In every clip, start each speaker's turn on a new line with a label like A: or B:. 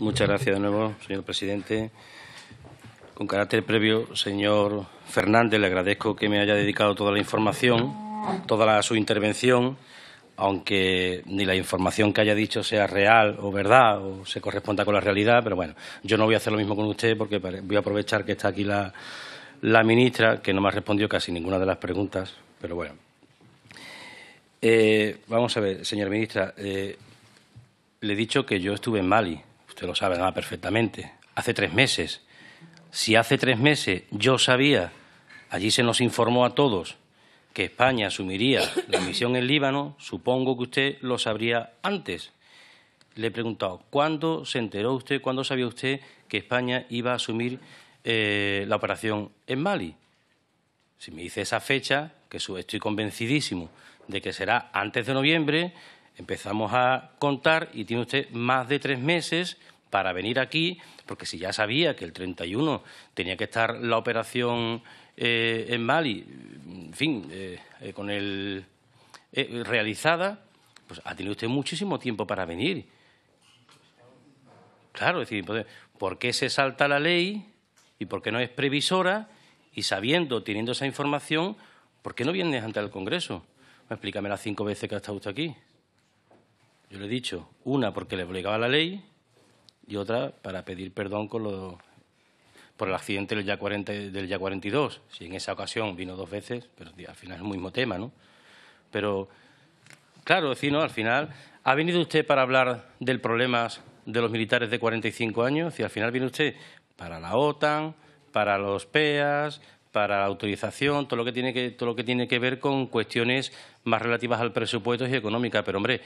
A: Muchas gracias de nuevo, señor presidente. Con carácter previo, señor Fernández, le agradezco que me haya dedicado toda la información, toda su intervención, aunque ni la información que haya dicho sea real o verdad o se corresponda con la realidad, pero bueno, yo no voy a hacer lo mismo con usted porque voy a aprovechar que está aquí la, ministra, que no me ha respondido casi ninguna de las preguntas, pero bueno. Eh, vamos a ver, señor ministra, eh, le he dicho que yo estuve en Mali usted lo sabe además perfectamente, hace tres meses. Si hace tres meses yo sabía, allí se nos informó a todos que España asumiría la misión en Líbano, supongo que usted lo sabría antes. Le he preguntado, ¿cuándo se enteró usted, cuándo sabía usted que España iba a asumir eh, la operación en Mali? Si me dice esa fecha, que estoy convencidísimo de que será antes de noviembre, empezamos a contar y tiene usted más de tres meses para venir aquí, porque si ya sabía que el 31 tenía que estar la operación eh, en Mali, en fin, eh, eh, con el realizada, pues ha tenido usted muchísimo tiempo para venir. Claro, es decir, pues, ¿por qué se salta la ley y por qué no es previsora? Y sabiendo, teniendo esa información, ¿por qué no viene ante el Congreso? explícame las cinco veces que ha estado usted aquí. Yo le he dicho, una porque le obligaba la ley y otra para pedir perdón con por el accidente del ya, 42. Si en esa ocasión vino dos veces, pero al final es el mismo tema, ¿no? Pero, claro, sí, ¿no? Al final, ¿ha venido usted para hablar del problema de los militares de 45 años? Y al final viene usted para la OTAN, para los PEAS, para la autorización, todo lo que tiene que, todo lo que, tiene que ver con cuestiones más relativas al presupuesto y económica. Pero, hombre,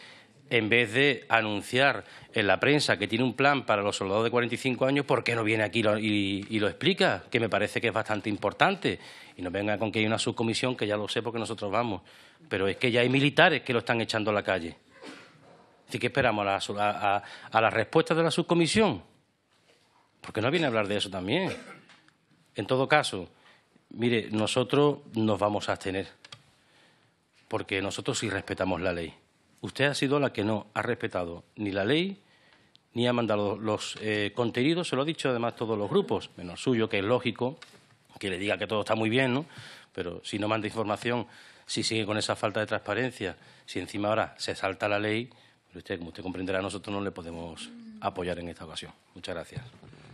A: en vez de anunciar en la prensa que tiene un plan para los soldados de 45 años, ¿por qué no viene aquí y, lo explica? Que me parece que es bastante importante. Y no venga con que hay una subcomisión, que ya lo sé porque nosotros vamos. Pero es que ya hay militares que lo están echando a la calle. Así que esperamos a, la, respuesta las de la subcomisión. Porque no viene a hablar de eso también. En todo caso, mire, nosotros nos vamos a abstener. Porque nosotros sí respetamos la ley usted ha sido la que no ha respetado ni la ley ni ha mandado los eh, contenidos, se lo ha dicho además todos los grupos, menos suyo, que es lógico que le diga que todo está muy bien, ¿no? Pero si no manda información, si sigue con esa falta de transparencia, si encima ahora se salta la ley, pues usted, como usted comprenderá, nosotros no le podemos apoyar en esta ocasión. Muchas gracias.